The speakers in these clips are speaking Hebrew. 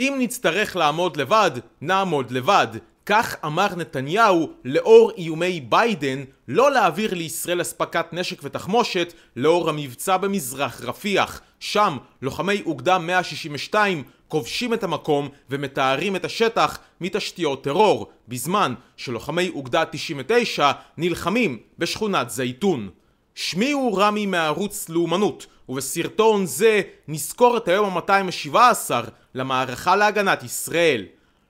אם נצטרך לעמוד לבד, נעמוד לבד. כך אמר נתניהו לאור איומי ביידן לא להעביר לישראל אספקת נשק ותחמושת לאור המבצע במזרח רפיח. שם לוחמי אוגדה 162 כובשים את המקום ומתארים את השטח מתשתיות טרור, בזמן שלוחמי אוגדה 99 נלחמים בשכונת זייתון. שמי הוא רמי מערוץ לאומנות, ובסרטון זה נזכור את היום ה-217 למערכה להגנת ישראל.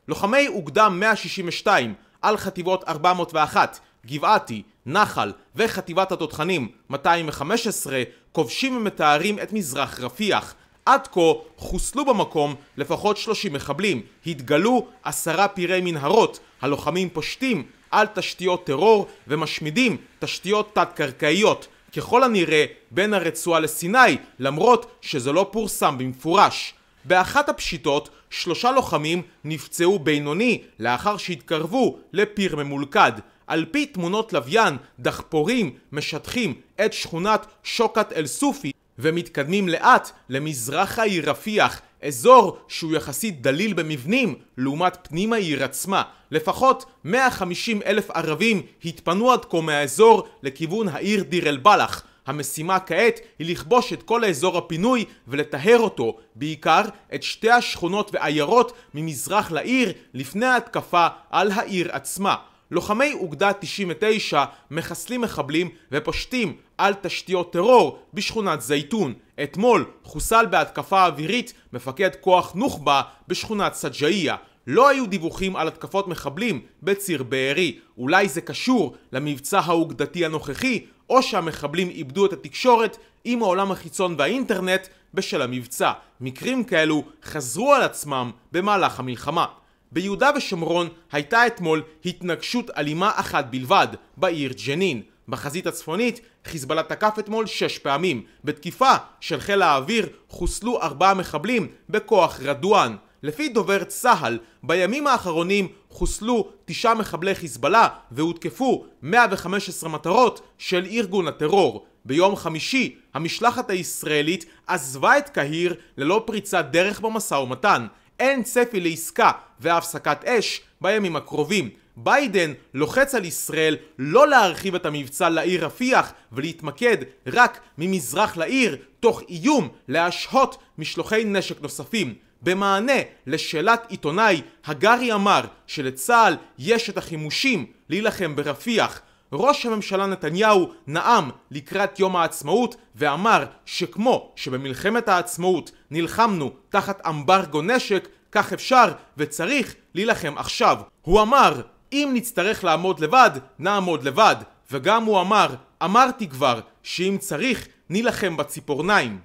לוחמי אוגדה 162 על חטיבות 401, גבעתי, נחל וחטיבת התותחנים 215 כובשים ומתארים את מזרח רפיח. עד כה חוסלו במקום לפחות 30 מחבלים, התגלו עשרה פירי מנהרות, הלוחמים פושטים על תשתיות טרור ומשמידים תשתיות תת-קרקעיות. ככל הנראה בין הרצועה לסיני, למרות שזה לא פורסם במפורש. באחת הפשיטות, שלושה לוחמים נפצעו בינוני לאחר שהתקרבו לפיר ממולכד. על פי תמונות לוויין, דחפורים משטחים את שכונת שוקת אל סופי ומתקדמים לאט למזרח העיר רפיח, אזור שהוא יחסית דליל במבנים לעומת פנים העיר עצמה. לפחות 150 אלף ערבים התפנו עד כה מהאזור לכיוון העיר דיר אל-בלח. המשימה כעת היא לכבוש את כל האזור הפינוי ולטהר אותו, בעיקר את שתי השכונות ועיירות ממזרח לעיר לפני ההתקפה על העיר עצמה. לוחמי אוגדה 99 מחסלים מחבלים ופושטים על תשתיות טרור בשכונת זייתון. אתמול חוסל בהתקפה אווירית מפקד כוח נוח'בה בשכונת סג'איה. לא היו דיווחים על התקפות מחבלים בציר בארי. אולי זה קשור למבצע האוגדתי הנוכחי, או שהמחבלים איבדו את התקשורת עם העולם החיצון והאינטרנט בשל המבצע. מקרים כאלו חזרו על עצמם במהלך המלחמה. ביהודה ושומרון הייתה אתמול התנגשות אלימה אחת בלבד, בעיר ג'נין. בחזית הצפונית חיזבאללה תקף אתמול שש פעמים. בתקיפה של חיל האוויר חוסלו ארבעה מחבלים בכוח רדואן. לפי דובר צה"ל, בימים האחרונים חוסלו תשעה מחבלי חיזבאללה והותקפו 115 מטרות של ארגון הטרור. ביום חמישי המשלחת הישראלית עזבה את קהיר ללא פריצת דרך במשא ומתן. אין צפי לעסקה והפסקת אש בימים הקרובים. ביידן לוחץ על ישראל לא להרחיב את המבצע לעיר רפיח ולהתמקד רק ממזרח לעיר תוך איום להשהות משלוחי נשק נוספים. במענה לשאלת עיתונאי, הגרי אמר שלצה"ל יש את החימושים להילחם ברפיח ראש הממשלה נתניהו נאם לקראת יום העצמאות ואמר שכמו שבמלחמת העצמאות נלחמנו תחת אמברגו נשק, כך אפשר וצריך להילחם עכשיו. הוא אמר, אם נצטרך לעמוד לבד, נעמוד לבד. וגם הוא אמר, אמרתי כבר, שאם צריך, נילחם בציפורניים.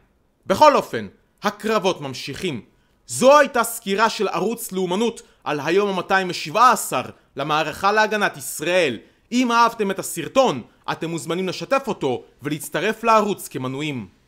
בכל אופן, הקרבות ממשיכים. זו הייתה סקירה של ערוץ לאומנות על היום ה-217 למערכה להגנת ישראל. אם אהבתם את הסרטון, אתם מוזמנים לשתף אותו ולהצטרף לערוץ כמנויים.